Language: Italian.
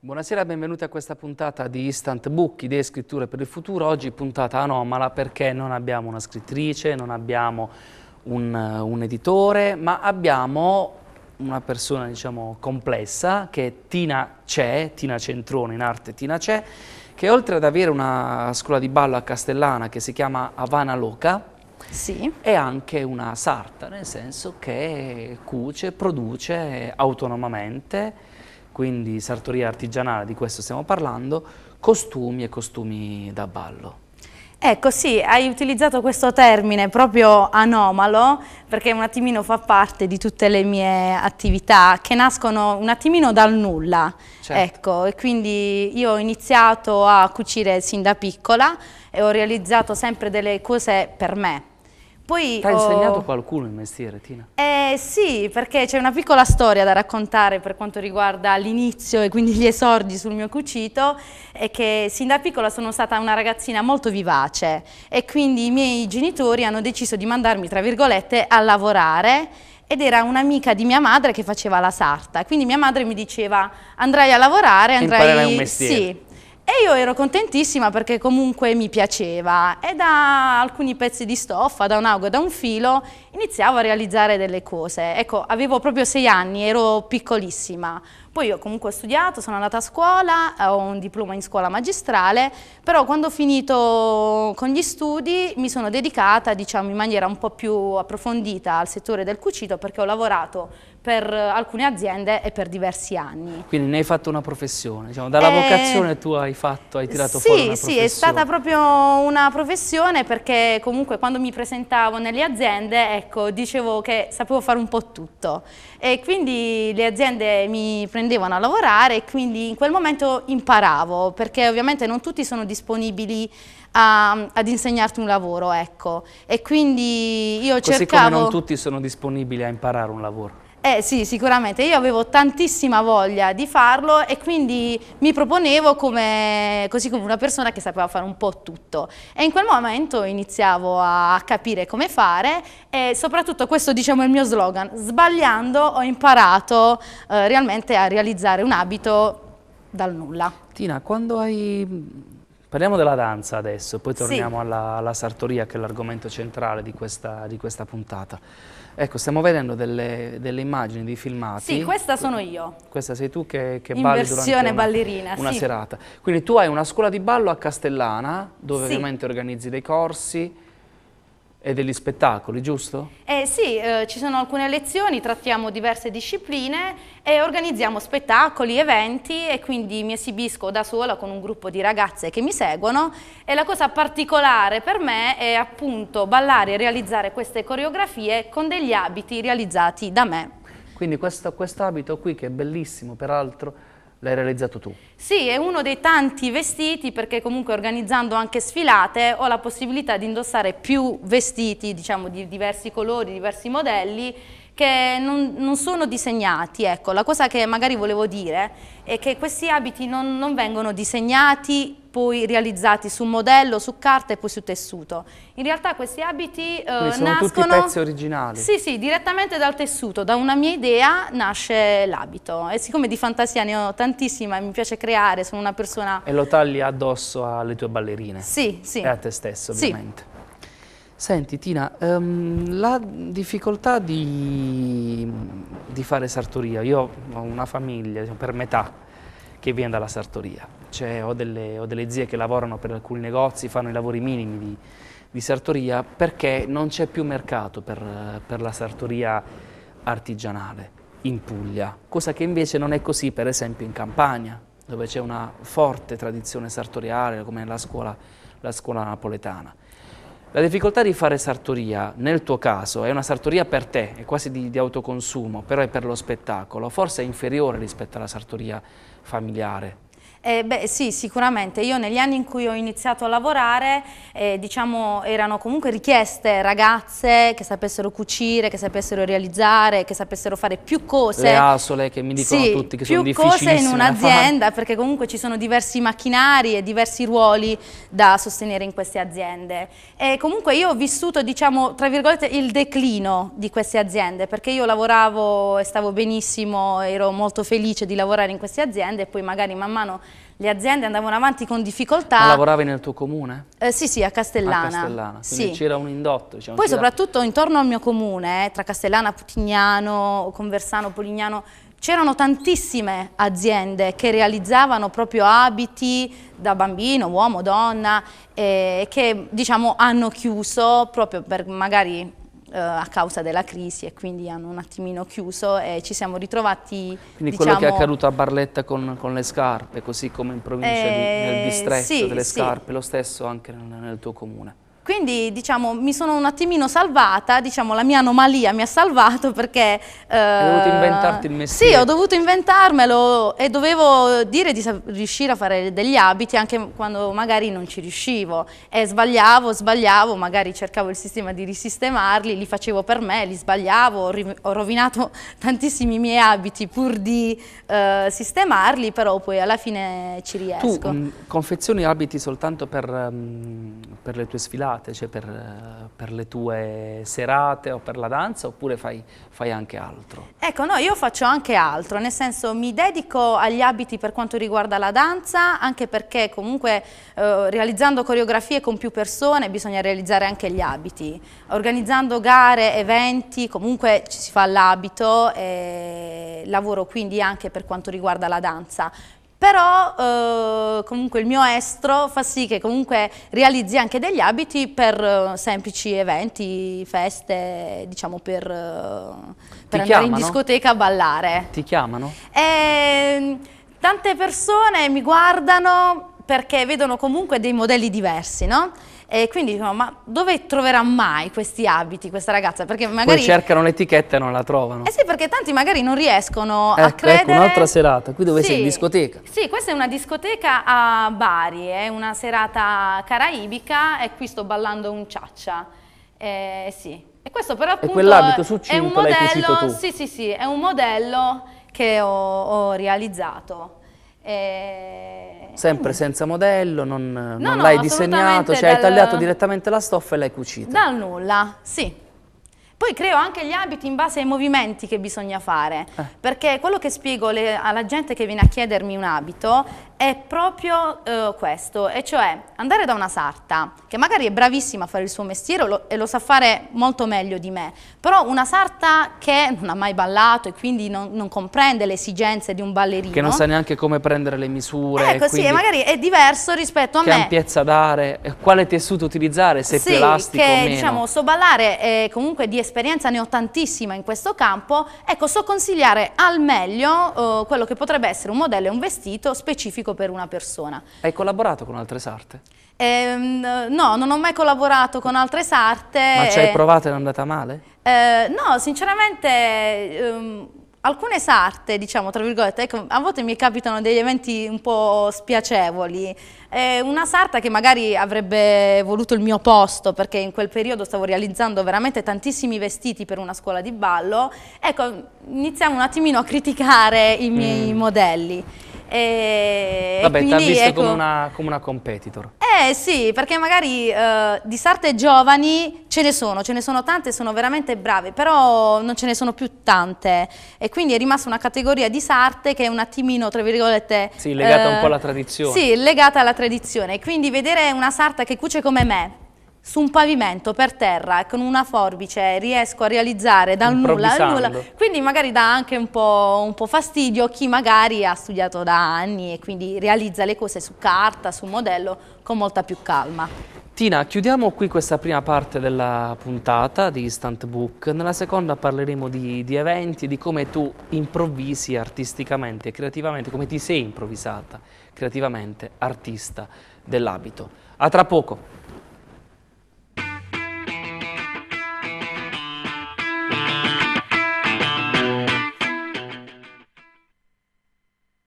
Buonasera e benvenuti a questa puntata di Instant Book, idee e scritture per il futuro. Oggi puntata anomala perché non abbiamo una scrittrice, non abbiamo un, eh, un editore, ma abbiamo una persona diciamo complessa che è Tina C'è, Tina Centrone in arte Tina C'è, che oltre ad avere una scuola di ballo a Castellana che si chiama Havana Loca, sì. è anche una sarta, nel senso che cuce, produce autonomamente, quindi sartoria artigianale, di questo stiamo parlando, costumi e costumi da ballo. Ecco sì, hai utilizzato questo termine proprio anomalo perché un attimino fa parte di tutte le mie attività che nascono un attimino dal nulla. Certo. Ecco, e quindi io ho iniziato a cucire sin da piccola e ho realizzato sempre delle cose per me poi Ti ha ho... insegnato qualcuno il mestiere, Tina? Eh sì, perché c'è una piccola storia da raccontare per quanto riguarda l'inizio e quindi gli esordi sul mio cucito, è che sin da piccola sono stata una ragazzina molto vivace e quindi i miei genitori hanno deciso di mandarmi, tra virgolette, a lavorare ed era un'amica di mia madre che faceva la sarta, quindi mia madre mi diceva andrai a lavorare, andrai... a un mestiere. Sì, e io ero contentissima perché comunque mi piaceva e da alcuni pezzi di stoffa, da un ago, e da un filo, iniziavo a realizzare delle cose. Ecco, avevo proprio sei anni, ero piccolissima. Poi io comunque ho studiato, sono andata a scuola, eh, ho un diploma in scuola magistrale, però quando ho finito con gli studi mi sono dedicata diciamo, in maniera un po' più approfondita al settore del cucito perché ho lavorato per alcune aziende e per diversi anni. Quindi ne hai fatto una professione, diciamo, dalla eh, vocazione tu hai fatto, hai tirato sì, fuori una professione. Sì, è stata proprio una professione perché comunque quando mi presentavo nelle aziende, ecco, dicevo che sapevo fare un po' tutto e quindi le aziende mi prendevano prendevano a lavorare e quindi in quel momento imparavo, perché ovviamente non tutti sono disponibili a, ad insegnarti un lavoro, ecco. E quindi io Così cercavo... Così come non tutti sono disponibili a imparare un lavoro. Eh sì, sicuramente. Io avevo tantissima voglia di farlo e quindi mi proponevo come, così come una persona che sapeva fare un po' tutto. E in quel momento iniziavo a capire come fare e soprattutto questo diciamo è il mio slogan, sbagliando ho imparato eh, realmente a realizzare un abito dal nulla. Tina, quando hai... Parliamo della danza adesso, poi torniamo sì. alla, alla sartoria che è l'argomento centrale di questa, di questa puntata. Ecco, stiamo vedendo delle, delle immagini, dei filmati. Sì, questa sono io. Questa sei tu che, che balli durante una, ballerina, una sì. serata. Quindi tu hai una scuola di ballo a Castellana, dove sì. ovviamente organizzi dei corsi, e degli spettacoli, giusto? Eh sì, eh, ci sono alcune lezioni, trattiamo diverse discipline e organizziamo spettacoli, eventi e quindi mi esibisco da sola con un gruppo di ragazze che mi seguono e la cosa particolare per me è appunto ballare e realizzare queste coreografie con degli abiti realizzati da me. Quindi questo quest abito qui che è bellissimo peraltro l'hai realizzato tu. Sì, è uno dei tanti vestiti perché comunque organizzando anche sfilate ho la possibilità di indossare più vestiti, diciamo, di diversi colori, diversi modelli che non, non sono disegnati, ecco, la cosa che magari volevo dire è che questi abiti non, non vengono disegnati poi realizzati su modello, su carta e poi su tessuto. In realtà questi abiti eh, sono nascono... tutti pezzi originali? Sì, sì, direttamente dal tessuto, da una mia idea nasce l'abito e siccome di fantasia ne ho tantissima e mi piace creare, sono una persona... E lo tagli addosso alle tue ballerine? Sì, sì. E a te stesso ovviamente. Sì. Senti Tina, um, la difficoltà di, di, fare sartoria, io ho una famiglia diciamo, per metà, che viene dalla sartoria. Cioè, ho, delle, ho, delle, zie che lavorano per alcuni negozi, fanno i lavori minimi di, di sartoria perché non c'è più mercato per, per la sartoria artigianale in Puglia, cosa che invece non è così per esempio in Campania, dove c'è una forte tradizione sartoriale come la scuola, la scuola napoletana. La difficoltà di fare sartoria, nel tuo caso, è una sartoria per te, è quasi di, di, autoconsumo, però è per lo spettacolo, forse è inferiore rispetto alla sartoria familiare. Eh, beh, sì, sicuramente. Io negli anni in cui ho iniziato a lavorare, eh, diciamo, erano comunque richieste ragazze che sapessero cucire, che sapessero realizzare, che sapessero fare più cose. Le asole che mi dicono sì, tutti che sono difficili. più cose in un'azienda, perché comunque ci sono diversi macchinari e diversi ruoli da sostenere in queste aziende. E comunque io ho vissuto, diciamo, tra virgolette, il declino di queste aziende, perché io lavoravo e stavo benissimo, ero molto felice di lavorare in queste aziende e poi magari man mano le aziende andavano avanti con difficoltà. Ma lavoravi nel tuo comune? Eh, sì, sì, a Castellana. A Castellana, quindi sì. c'era un indotto. Diciamo, Poi soprattutto intorno al mio comune, eh, tra Castellana, Putignano, Conversano, Polignano, c'erano tantissime aziende che realizzavano proprio abiti da bambino, uomo, donna, eh, che diciamo hanno chiuso proprio per magari eh, a causa della crisi e quindi hanno un attimino chiuso e ci siamo ritrovati... Quindi diciamo, quello che è diciamo accaduto a Barletta con, con le scarpe, così come in provincia, eh, di, nel eh, distretto sì, delle sì. scarpe, lo stesso anche nel, nel tuo comune. Quindi diciamo, mi sono un attimino salvata, diciamo, la mia anomalia mi ha salvato perché... Eh, Hai dovuto inventarti il mestiere. Sì, ho dovuto inventarmelo e dovevo dire di riuscire a fare degli abiti anche quando magari non ci riuscivo. E sbagliavo, sbagliavo, magari cercavo il sistema di risistemarli, li facevo per me, li sbagliavo, ho rovinato tantissimi miei abiti pur di eh, sistemarli, però poi alla fine ci riesco. Tu mh, confezioni abiti soltanto per, mh, per le tue sfilate? serate, cioè per, per, le tue serate o per la danza oppure fai, fai, anche altro? Ecco, no, io faccio anche altro, nel senso mi dedico agli abiti per quanto riguarda la danza, anche perché comunque eh, realizzando coreografie con più persone bisogna realizzare anche gli abiti. Organizzando gare, eventi, comunque ci si fa l'abito e lavoro quindi anche per quanto riguarda la danza però eh, comunque il mio estro fa sì che comunque realizzi anche degli abiti per eh, semplici eventi, feste, diciamo per, eh, per andare chiamano? in discoteca a ballare. Ti chiamano? E, ehm, tante persone mi guardano perché vedono comunque dei modelli diversi, no? E quindi diciamo, ma dove troverà mai questi abiti questa ragazza? Perché magari... Poi cercano l'etichetta e non la trovano. Eh sì, perché tanti magari non riescono ecco, a credere... Ecco, un'altra serata, qui dove sì. sei in discoteca. Sì, questa è una discoteca a Bari, è eh, una serata caraibica e qui sto ballando un ciaccia. Eh, sì. E questo però appunto... E quell'abito su cinto è un modello, l'hai cucito tu. Sì, sì, sì, è un modello che ho, ho realizzato. E... Eh, Sempre senza modello, non, no, non l'hai no, disegnato, cioè dal... hai tagliato direttamente la stoffa e l'hai cucita. Dal nulla, sì, poi creo anche gli abiti in base ai movimenti che bisogna fare, eh. perché quello che spiego le, alla gente che viene a chiedermi un abito è proprio eh, questo, e cioè andare da una sarta, che magari è bravissima a fare il suo mestiere lo, e lo sa fare molto meglio di me, però una sarta che non ha mai ballato e quindi non, non comprende le esigenze di un ballerino. Che non sa neanche come prendere le misure. Ecco sì, magari è diverso rispetto a che me. Che ampiezza dare, quale tessuto utilizzare, se sì, più elastico che, o meno. Sì, diciamo, so ballare e eh, comunque di esperienza ne ho tantissima in questo campo, ecco, so consigliare al meglio eh, quello che potrebbe essere un modello e un vestito specifico per una persona. Hai collaborato con altre sarte? Eh, no, non ho mai collaborato con altre sarte. Ma ci hai eh. provato e è andata male? Eh, no, sinceramente... Ehm, alcune sarte, diciamo, tra virgolette, ecco, a volte mi capitano degli eventi un po' spiacevoli. Eh, una sarta che magari avrebbe voluto il mio posto, perché in quel periodo stavo realizzando veramente tantissimi vestiti per una scuola di ballo. Ecco, iniziamo un attimino a criticare i miei mm. modelli. E Vabbè, ti ha visto ecco, come, una, come, una, competitor. Eh sì, perché magari eh, di sarte giovani ce ne sono, ce ne sono tante, sono veramente brave, però non ce ne sono più tante. E quindi è rimasta una categoria di sarte che è un attimino, tra virgolette... Sì, legata eh, un po' alla tradizione. Sì, legata alla tradizione. Quindi vedere una sarta che cuce come me, su un pavimento per terra con una forbice riesco a realizzare dal nulla al nulla, quindi magari dà anche un po', un po', fastidio chi magari ha studiato da anni e quindi realizza le cose su carta, su modello con molta più calma. Tina, chiudiamo qui questa prima parte della puntata di Instant Book. Nella seconda parleremo di, di eventi, di come tu improvvisi artisticamente e creativamente, come ti sei improvvisata creativamente artista dell'abito. A tra poco!